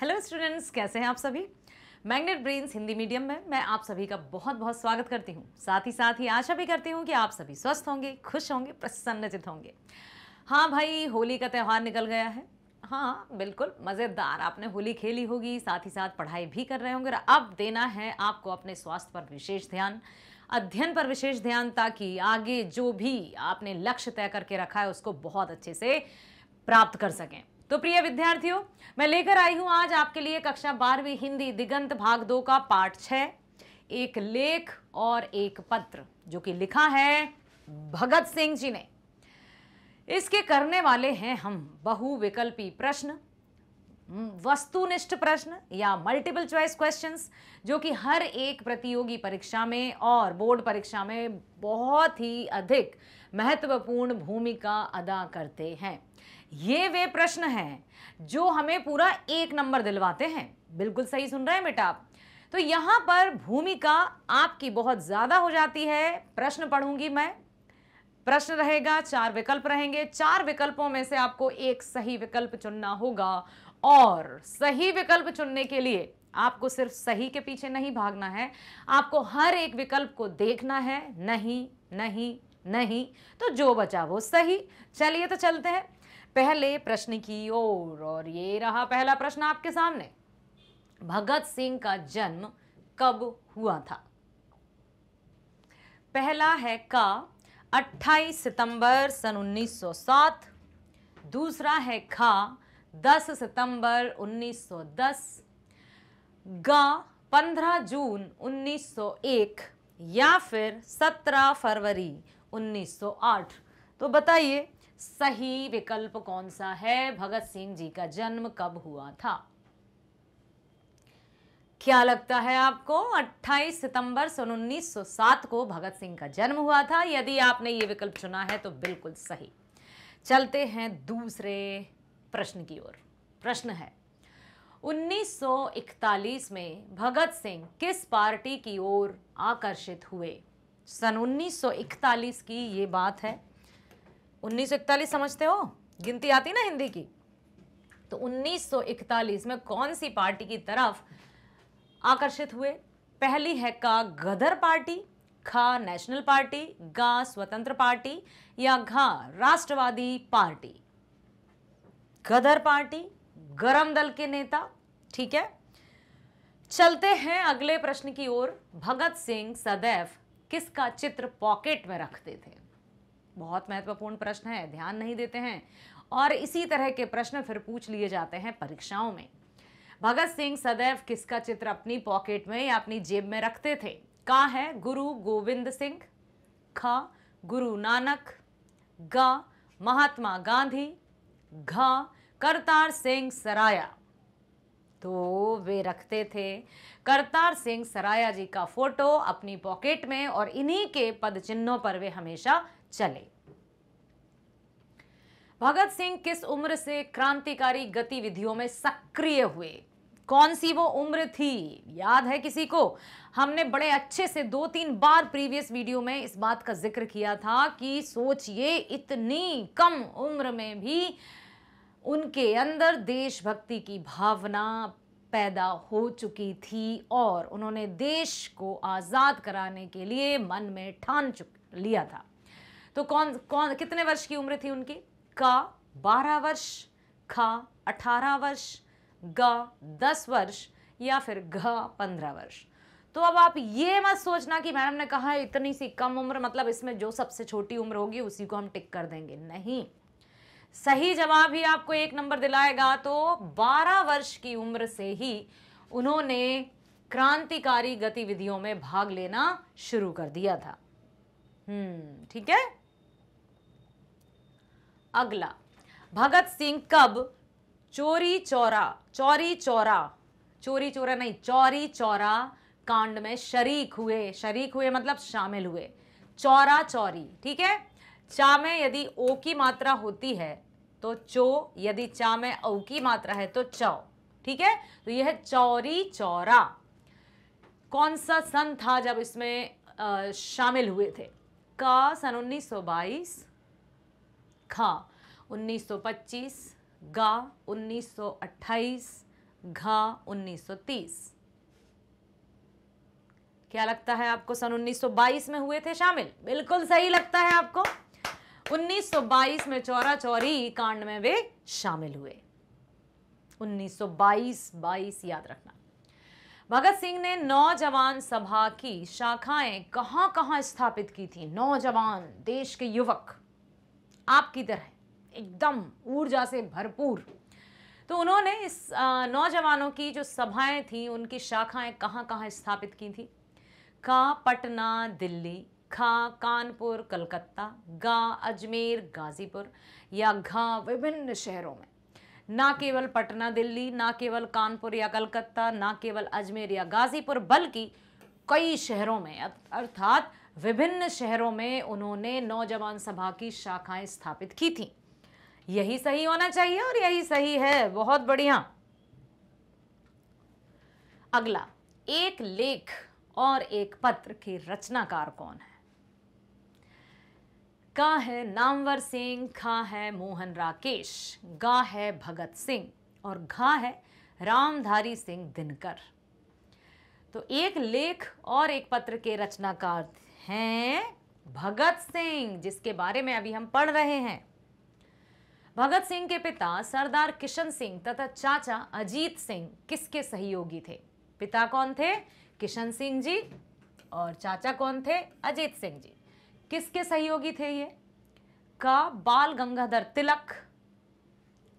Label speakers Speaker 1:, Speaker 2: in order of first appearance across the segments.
Speaker 1: hello students कैसे हैं आप सभी मैग्नेट ब्रेन्स हिंदी मीडियम में मैं आप सभी का बहुत बहुत स्वागत करती हूँ साथ ही साथ ही आशा भी करती हूँ कि आप सभी स्वस्थ होंगे खुश होंगे प्रसन्नचित होंगे हाँ भाई होली का त्यौहार निकल गया है हाँ बिल्कुल मज़ेदार आपने होली खेली होगी साथ ही साथ पढ़ाई भी कर रहे होंगे अब देना है आपको अपने स्वास्थ्य पर विशेष ध्यान अध्ययन पर विशेष ध्यान ताकि आगे जो भी आपने लक्ष्य तय करके रखा है उसको बहुत अच्छे से प्राप्त कर सकें तो प्रिय विद्यार्थियों मैं लेकर आई हूं आज आपके लिए कक्षा बारहवीं हिंदी दिगंत भाग दो का पाठ छ एक लेख और एक पत्र जो कि लिखा है भगत सिंह जी ने इसके करने वाले हैं हम बहुविकल्पी प्रश्न हम्म, वस्तुनिष्ठ प्रश्न या मल्टीपल चॉइस क्वेश्चंस जो कि हर एक प्रतियोगी परीक्षा में और बोर्ड परीक्षा में बहुत ही अधिक महत्वपूर्ण भूमिका अदा करते हैं ये वे प्रश्न हैं जो हमें पूरा एक नंबर दिलवाते हैं बिल्कुल सही सुन रहे हैं बेटा आप तो यहाँ पर भूमिका आपकी बहुत ज़्यादा हो जाती है प्रश्न पढ़ूंगी मैं प्रश्न रहेगा चार विकल्प रहेंगे चार विकल्पों में से आपको एक सही विकल्प चुनना होगा और सही विकल्प चुनने के लिए आपको सिर्फ सही के पीछे नहीं भागना है आपको हर एक विकल्प को देखना है नहीं नहीं नहीं तो जो बचा वो सही चलिए तो चलते हैं पहले प्रश्न की ओर और, ये रहा पहला प्रश्न आपके सामने भगत सिंह का जन्म कब हुआ था पहला है का 28 सितंबर सन 1907 दूसरा है खा 10 सितंबर 1910 गा 15 जून 1901 या फिर 17 फरवरी 1908 तो बताइए सही विकल्प कौन सा है भगत सिंह जी का जन्म कब हुआ था क्या लगता है आपको 28 सितंबर सन 1907 को भगत सिंह का जन्म हुआ था यदि आपने ये विकल्प चुना है तो बिल्कुल सही चलते हैं दूसरे प्रश्न की ओर प्रश्न है 1941 में भगत सिंह किस पार्टी की ओर आकर्षित हुए सन 1941 की ये बात है उन्नीस समझते हो गिनती आती ना हिंदी की तो 1941 में कौन सी पार्टी की तरफ आकर्षित हुए पहली है का गदर पार्टी खा नेशनल पार्टी गा स्वतंत्र पार्टी या घा राष्ट्रवादी पार्टी गदर पार्टी गरम दल के नेता ठीक है चलते हैं अगले प्रश्न की ओर भगत सिंह सदैव किसका चित्र पॉकेट में रखते थे बहुत महत्वपूर्ण प्रश्न है ध्यान नहीं देते हैं और इसी तरह के प्रश्न फिर पूछ लिए जाते हैं परीक्षाओं में भगत सिंह सदैव किसका चित्र अपनी पॉकेट में या अपनी जेब में रखते थे का है गुरु गोविंद सिंह ख गुरु नानक ग महात्मा गांधी घ करतार सिंह सराया तो वे रखते थे करतार सिंह सराया जी का फोटो अपनी पॉकेट में और इन्हीं के पद चिन्हों पर वे हमेशा चले भगत सिंह किस उम्र से क्रांतिकारी गतिविधियों में सक्रिय हुए कौन सी वो उम्र थी याद है किसी को हमने बड़े अच्छे से दो तीन बार प्रीवियस वीडियो में इस बात का जिक्र किया था कि सोचिए इतनी कम उम्र में भी उनके अंदर देशभक्ति की भावना पैदा हो चुकी थी और उन्होंने देश को आज़ाद कराने के लिए मन में ठान चुक लिया था तो कौन कौन कितने वर्ष की उम्र थी उनकी का बारह वर्ष खा अठारह वर्ष ग दस वर्ष या फिर घ पंद्रह वर्ष तो अब आप ये मत सोचना कि मैडम ने कहा है इतनी सी कम उम्र मतलब इसमें जो सबसे छोटी उम्र होगी उसी को हम टिक कर देंगे नहीं सही जवाब ही आपको एक नंबर दिलाएगा तो 12 वर्ष की उम्र से ही उन्होंने क्रांतिकारी गतिविधियों में भाग लेना शुरू कर दिया था हम्म ठीक है अगला भगत सिंह कब चोरी चौरा चौरी चौरा चोरी चोरा नहीं चौरी चौरा कांड में शरीक हुए शरीक हुए मतलब शामिल हुए चौरा चौरी ठीक है चा में यदि ओ की मात्रा होती है तो चो यदि चा में औ की मात्रा है तो चौ ठीक है तो यह चौरी चौरा कौन सा सन था जब इसमें आ, शामिल हुए थे का सन उन्नीस सौ बाईस ख 1925 गा 1928 घा 1930 क्या लगता है आपको सन 1922 में हुए थे शामिल बिल्कुल सही लगता है आपको 1922 में चौरा चौरी कांड में वे शामिल हुए 1922 22 याद रखना भगत सिंह ने नौजवान सभा की शाखाएं कहां कहां स्थापित की थी नौजवान देश के युवक आपकी तरह एकदम ऊर्जा से भरपूर तो उन्होंने इस नौजवानों की जो सभाएं थी उनकी शाखाएं कहाँ कहाँ स्थापित की थी का पटना दिल्ली खा कानपुर कलकत्ता गा अजमेर गाजीपुर या घा विभिन्न शहरों में ना केवल पटना दिल्ली ना केवल कानपुर या कलकत्ता ना केवल अजमेर या गाजीपुर बल्कि कई शहरों में अर्थात विभिन्न शहरों में उन्होंने नौजवान सभा की शाखाएं स्थापित की थी यही सही होना चाहिए और यही सही है बहुत बढ़िया अगला एक लेख और एक पत्र के रचनाकार कौन है का है नामवर सिंह खा है मोहन राकेश गा है भगत सिंह और घा है रामधारी सिंह दिनकर तो एक लेख और एक पत्र के रचनाकार हैं भगत सिंह जिसके बारे में अभी हम पढ़ रहे हैं भगत सिंह के पिता सरदार किशन सिंह तथा चाचा अजीत सिंह किसके सहयोगी थे पिता कौन थे किशन सिंह जी और चाचा कौन थे अजीत सिंह जी किसके सहयोगी थे ये का बाल गंगाधर तिलक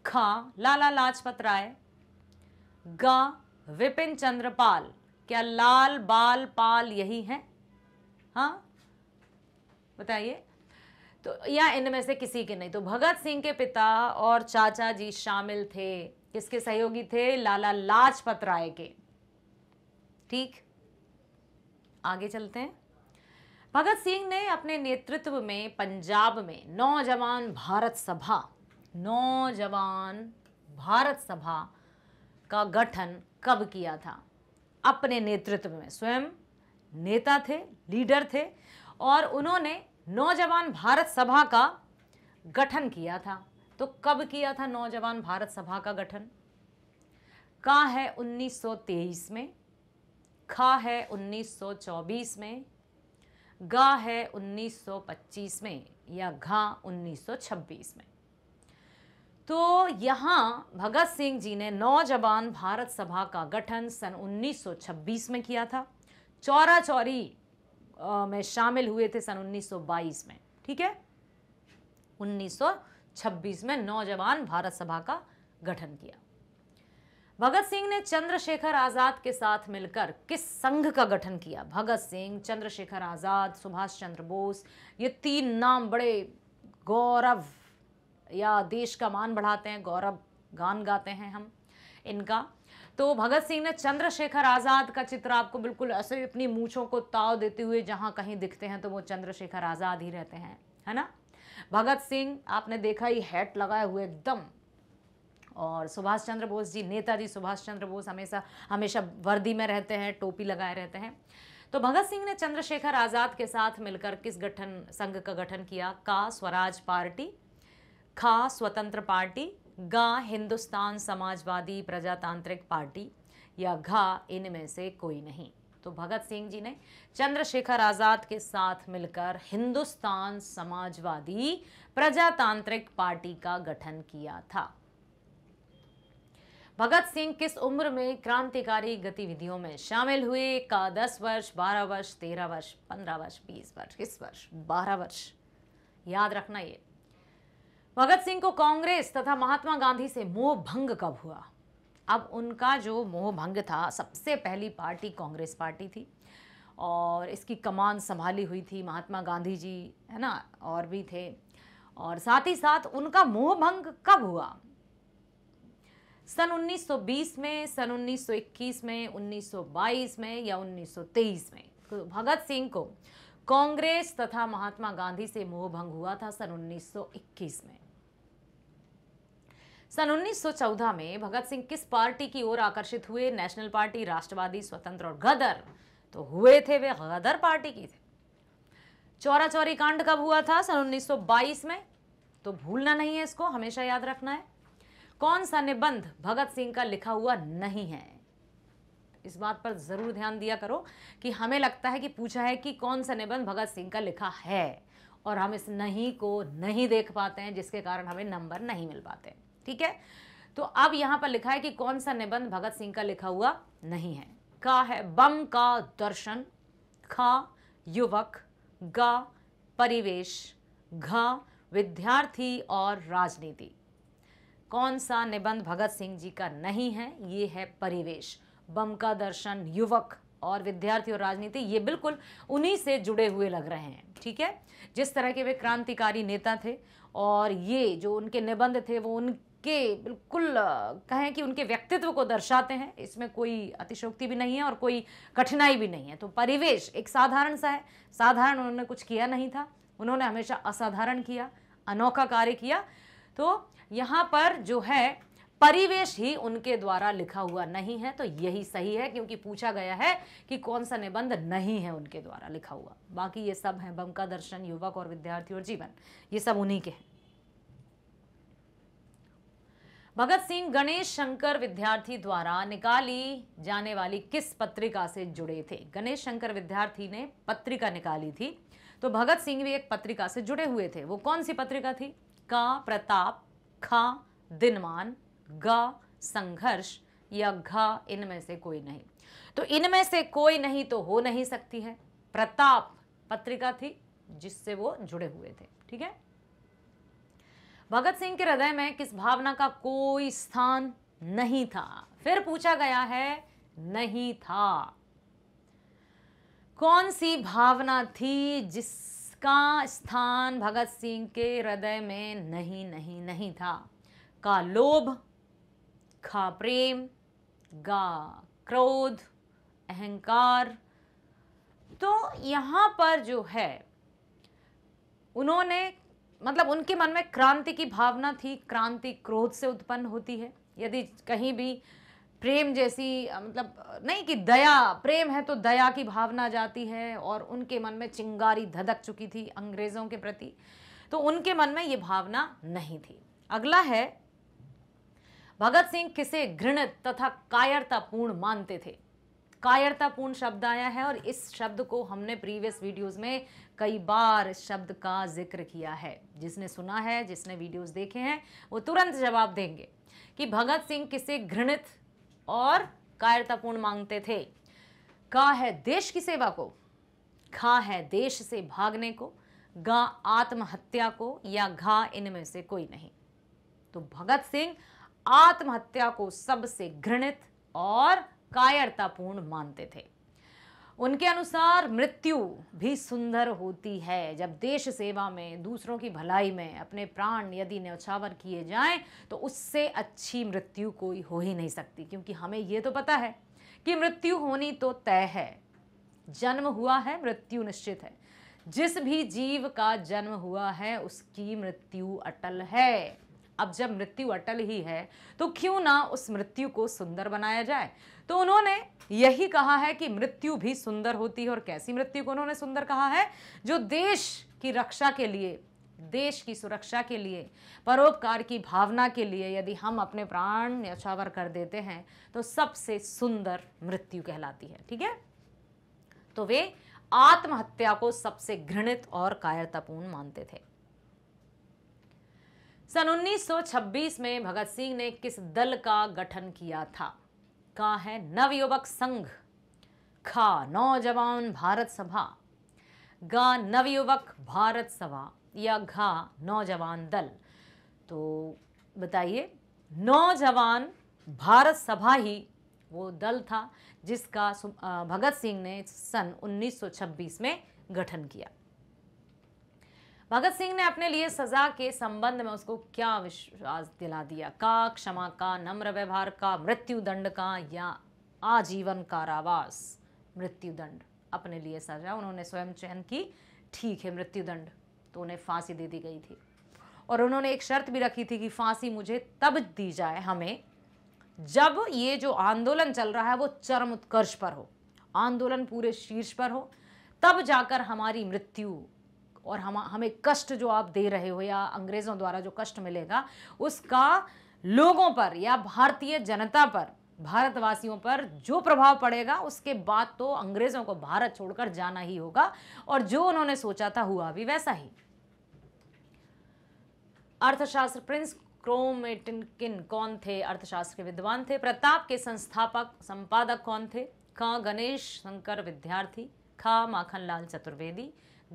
Speaker 1: खा लाला लाजपत राय गा विपिन चंद्रपाल क्या लाल बाल पाल यही हैं हाँ बताइए तो या इनमें से किसी के नहीं तो भगत सिंह के पिता और चाचा जी शामिल थे किसके सहयोगी थे लाला लाजपत राय के ठीक आगे चलते हैं भगत सिंह ने अपने नेतृत्व में पंजाब में नौजवान भारत सभा नौजवान भारत सभा का गठन कब किया था अपने नेतृत्व में स्वयं नेता थे लीडर थे और उन्होंने नौजवान भारत सभा का गठन किया था तो कब किया था नौजवान भारत सभा का गठन का है 1923 में खा है 1924 में गा है 1925 में या घा 1926 में तो यहाँ भगत सिंह जी ने नौजवान भारत सभा का गठन सन 1926 में किया था चौरा चौरी में शामिल हुए थे सन 1922 में ठीक है 1926 में नौजवान भारत सभा का गठन किया भगत सिंह ने चंद्रशेखर आज़ाद के साथ मिलकर किस संघ का गठन किया भगत सिंह चंद्रशेखर आज़ाद सुभाष चंद्र बोस ये तीन नाम बड़े गौरव या देश का मान बढ़ाते हैं गौरव गान गाते हैं हम इनका तो भगत सिंह ने चंद्रशेखर आज़ाद का चित्र आपको बिल्कुल ऐसे अपनी मूछों को ताव देते हुए जहां कहीं दिखते हैं तो वो चंद्रशेखर आज़ाद ही रहते हैं है ना भगत सिंह आपने देखा ही हैट लगाए हुए एकदम और सुभाष चंद्र बोस जी नेताजी सुभाष चंद्र बोस हमेशा हमेशा वर्दी में रहते हैं टोपी लगाए रहते हैं तो भगत सिंह ने चंद्रशेखर आज़ाद के साथ मिलकर किस गठन संघ का गठन किया का स्वराज पार्टी खा स्वतंत्र पार्टी गा हिंदुस्तान समाजवादी प्रजातांत्रिक पार्टी या घा इनमें से कोई नहीं तो भगत सिंह जी ने चंद्रशेखर आज़ाद के साथ मिलकर हिंदुस्तान समाजवादी प्रजातांत्रिक पार्टी का गठन किया था भगत सिंह किस उम्र में क्रांतिकारी गतिविधियों में शामिल हुए का दस वर्ष बारह वर्ष तेरह वर्ष पंद्रह वर्ष बीस वर्ष किस वर्ष बारह वर्ष याद रखना ये भगत सिंह को कांग्रेस तथा महात्मा गांधी से मोह भंग कब हुआ अब उनका जो मोह भंग था सबसे पहली पार्टी कांग्रेस पार्टी थी और इसकी कमान संभाली हुई थी महात्मा गांधी जी है ना और भी थे और साथ ही साथ उनका मोह भंग कब हुआ सन 1920 में सन 1921 में 1922 में या 1923 में तो भगत सिंह को कांग्रेस तथा महात्मा गांधी से मोह भंग हुआ था सन 1921 में सन 1914 में भगत सिंह किस पार्टी की ओर आकर्षित हुए नेशनल पार्टी राष्ट्रवादी स्वतंत्र और गदर तो हुए थे वे गदर पार्टी की थे चौरा चौरी कांड कब हुआ था सन 1922 में तो भूलना नहीं है इसको हमेशा याद रखना है कौन सा निबंध भगत सिंह का लिखा हुआ नहीं है इस बात पर ज़रूर ध्यान दिया करो कि हमें लगता है कि पूछा है कि कौन सा निबंध भगत सिंह का लिखा है और हम इस नहीं को नहीं देख पाते हैं जिसके कारण हमें नंबर नहीं मिल पाते हैं ठीक है तो अब यहां पर लिखा है कि कौन सा निबंध भगत सिंह का लिखा हुआ नहीं है का है बम का दर्शन खा युवक गा परिवेश घा विद्यार्थी और राजनीति कौन सा निबंध भगत सिंह जी का नहीं है ये है परिवेश बम का दर्शन युवक और विद्यार्थी और राजनीति ये बिल्कुल उन्हीं से जुड़े हुए लग रहे हैं ठीक है जिस तरह के वे क्रांतिकारी नेता थे और ये जो उनके निबंध थे वो उन के बिल्कुल कहें कि उनके व्यक्तित्व को दर्शाते हैं इसमें कोई अतिशोक्ति भी नहीं है और कोई कठिनाई भी नहीं है तो परिवेश एक साधारण सा है साधारण उन्होंने कुछ किया नहीं था उन्होंने हमेशा असाधारण किया अनोखा कार्य किया तो यहाँ पर जो है परिवेश ही उनके द्वारा लिखा हुआ नहीं है तो यही सही है क्योंकि पूछा गया है कि कौन सा निबंध नहीं है उनके द्वारा लिखा हुआ बाकी ये सब हैं बम का दर्शन युवक और विद्यार्थी और जीवन ये सब उन्हीं के हैं भगत सिंह गणेश शंकर विद्यार्थी द्वारा निकाली जाने वाली किस पत्रिका से जुड़े थे गणेश शंकर विद्यार्थी ने पत्रिका निकाली थी तो भगत सिंह भी एक पत्रिका से जुड़े हुए थे वो कौन सी पत्रिका थी का प्रताप खा दिनमान ग संघर्ष या घ इनमें से कोई नहीं तो इनमें से कोई नहीं तो हो नहीं सकती है प्रताप पत्रिका थी जिससे वो जुड़े हुए थे ठीक है भगत सिंह के हृदय में किस भावना का कोई स्थान नहीं था फिर पूछा गया है नहीं था कौन सी भावना थी जिसका स्थान भगत सिंह के हृदय में नहीं नहीं नहीं था का लोभ खा प्रेम गा क्रोध अहंकार तो यहाँ पर जो है उन्होंने मतलब उनके मन में क्रांति की भावना थी क्रांति क्रोध से उत्पन्न होती है यदि कहीं भी प्रेम जैसी मतलब नहीं कि दया प्रेम है तो दया की भावना जाती है और उनके मन में चिंगारी धधक चुकी थी अंग्रेज़ों के प्रति तो उनके मन में ये भावना नहीं थी अगला है भगत सिंह किसे घृणित तथा कायरतापूर्ण मानते थे कायरतापूर्ण शब्द आया है और इस शब्द को हमने प्रीवियस वीडियोस में कई बार इस शब्द का जिक्र किया है जिसने सुना है जिसने वीडियोस देखे हैं वो तुरंत जवाब देंगे कि भगत सिंह किसे घृणित और कायरतापूर्ण मांगते थे का है देश की सेवा को खा है देश से भागने को गा आत्महत्या को या घा इनमें से कोई नहीं तो भगत सिंह आत्महत्या को सबसे घृणित और कायरतापूर्ण मानते थे उनके अनुसार मृत्यु भी सुंदर होती है जब देश सेवा में दूसरों की भलाई में अपने प्राण यदि न्यौछावर किए जाएं तो उससे अच्छी मृत्यु कोई हो ही नहीं सकती क्योंकि हमें ये तो पता है कि मृत्यु होनी तो तय है जन्म हुआ है मृत्यु निश्चित है जिस भी जीव का जन्म हुआ है उसकी मृत्यु अटल है अब जब मृत्यु अटल ही है तो क्यों ना उस मृत्यु को सुंदर बनाया जाए तो उन्होंने यही कहा है कि मृत्यु भी सुंदर होती है और कैसी मृत्यु को उन्होंने सुंदर कहा है जो देश की रक्षा के लिए देश की सुरक्षा के लिए परोपकार की भावना के लिए यदि हम अपने प्राण न्यौछावर कर देते हैं तो सबसे सुंदर मृत्यु कहलाती है ठीक है तो वे आत्महत्या को सबसे घृणित और कायरतापूर्ण मानते थे सन 1926 में भगत सिंह ने किस दल का गठन किया था का है नवयुवक संघ खा नौजवान भारत सभा गा नवयुवक भारत सभा या घा नौजवान दल तो बताइए नौजवान भारत सभा ही वो दल था जिसका भगत सिंह ने सन 1926 में गठन किया भगत सिंह ने अपने लिए सजा के संबंध में उसको क्या विश्वास दिला दिया का क्षमा का नम्र व्यवहार का मृत्यु दंड का या आजीवन कारावास मृत्यु दंड अपने लिए सजा उन्होंने स्वयं चयन की ठीक है मृत्यु दंड तो उन्हें फांसी दे दी गई थी और उन्होंने एक शर्त भी रखी थी कि फांसी मुझे तब दी जाए हमें जब ये जो आंदोलन चल रहा है वो चरम उत्कर्ष पर हो आंदोलन पूरे शीर्ष पर हो तब जाकर हमारी मृत्यु और हम हमें कष्ट जो आप दे रहे हो या अंग्रेज़ों द्वारा जो कष्ट मिलेगा उसका लोगों पर या भारतीय जनता पर भारतवासियों पर जो प्रभाव पड़ेगा उसके बाद तो अंग्रेज़ों को भारत छोड़कर जाना ही होगा और जो उन्होंने सोचा था हुआ भी वैसा ही अर्थशास्त्र प्रिंस किन कौन थे अर्थशास्त्र के विद्वान थे प्रताप के संस्थापक संपादक कौन थे ख गणेश शंकर विद्यार्थी ख माखनलाल चतुर्वेदी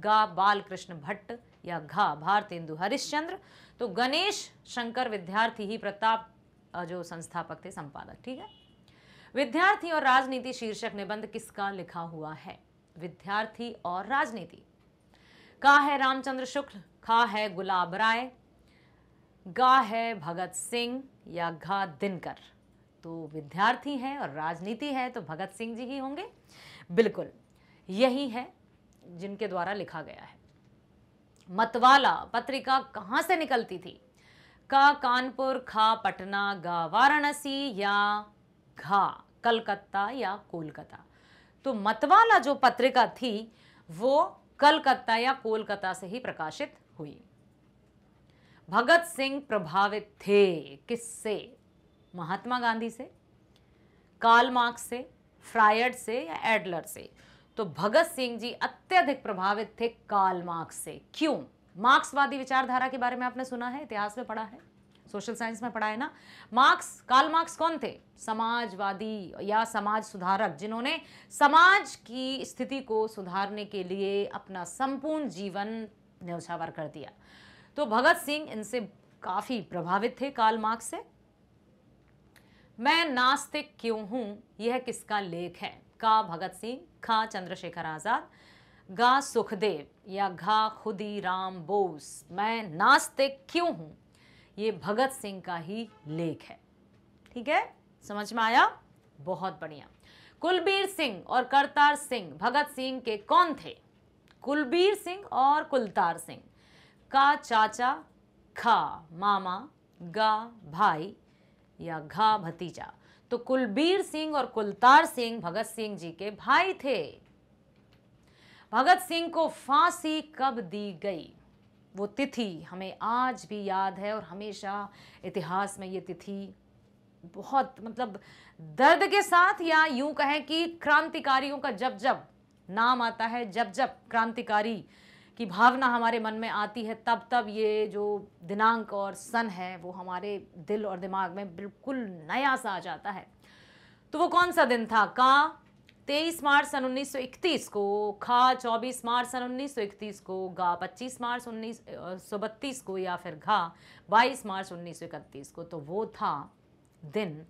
Speaker 1: गा बालकृष्ण भट्ट या घा भारतेंदु हरिश्चंद्र तो गणेश शंकर विद्यार्थी ही प्रताप जो संस्थापक थे संपादक ठीक है विद्यार्थी और राजनीति शीर्षक निबंध किसका लिखा हुआ है विद्यार्थी और राजनीति का है रामचंद्र शुक्ल खा है गुलाब राय गा है भगत सिंह या घा दिनकर तो विद्यार्थी है और राजनीति है तो भगत सिंह जी ही होंगे बिल्कुल यही है जिनके द्वारा लिखा गया है मतवाला पत्रिका कहां से निकलती थी का कानपुर खा पटना गा वाराणसी या घा कलकत्ता या कोलकाता तो मतवाला जो पत्रिका थी वो कलकत्ता या कोलकाता से ही प्रकाशित हुई भगत सिंह प्रभावित थे किससे महात्मा गांधी से कार्ल मार्क्स से फ्रायड से या एडलर से तो भगत सिंह जी अत्यधिक प्रभावित थे काल मार्क्स से क्यों मार्क्सवादी विचारधारा के बारे में आपने सुना है इतिहास में पढ़ा है सोशल साइंस में पढ़ा है ना मार्क्स काल मार्क्स कौन थे समाजवादी या समाज सुधारक जिन्होंने समाज की स्थिति को सुधारने के लिए अपना संपूर्ण जीवन न्यौछावर कर दिया तो भगत सिंह इनसे काफ़ी प्रभावित थे काल मार्क्स से मैं नास्तिक क्यों हूं यह किसका लेख है का भगत सिंह खा चंद्रशेखर आज़ाद गा सुखदेव या घा खुदी राम बोस मैं नास्तिक क्यों हूं ये भगत सिंह का ही लेख है ठीक है समझ में आया बहुत बढ़िया कुलबीर सिंह और करतार सिंह भगत सिंह के कौन थे कुलबीर सिंह और कुलतार सिंह का चाचा खा मामा गा भाई या घा भतीजा तो कुलबीर सिंह और कुलतार सिंह भगत सिंह जी के भाई थे भगत सिंह को फांसी कब दी गई वो तिथि हमें आज भी याद है और हमेशा इतिहास में ये तिथि बहुत मतलब दर्द के साथ या यूं कहें कि क्रांतिकारियों का जब जब नाम आता है जब जब क्रांतिकारी की भावना हमारे मन में आती है तब तब ये जो दिनांक और सन है वो हमारे दिल और दिमाग में बिल्कुल नया सा आ जाता है तो वो कौन सा दिन था का तेईस मार्च सन 1931 को खा 24 मार्च सन 1931 को गा 25 मार्च उन्नीस सौ बत्तीस को या फिर घा 22 मार्च उन्नीस को तो वो था दिन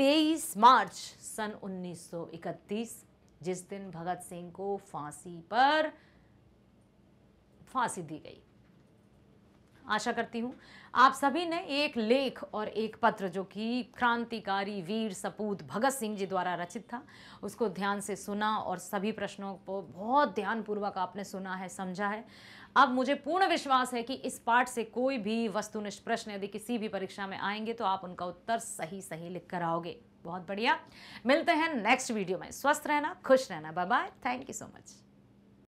Speaker 1: 23 मार्च सन 1931 जिस दिन भगत सिंह को फांसी पर फांसी दी गई आशा करती हूँ आप सभी ने एक लेख और एक पत्र जो कि क्रांतिकारी वीर सपूत भगत सिंह जी द्वारा रचित था उसको ध्यान से सुना और सभी प्रश्नों को बहुत ध्यानपूर्वक आपने सुना है समझा है अब मुझे पूर्ण विश्वास है कि इस पाठ से कोई भी वस्तुनिष्ठ प्रश्न यदि किसी भी परीक्षा में आएंगे तो आप उनका उत्तर सही सही लिख कर आओगे बहुत बढ़िया मिलते हैं नेक्स्ट वीडियो में स्वस्थ रहना खुश रहना bye bye thank you so much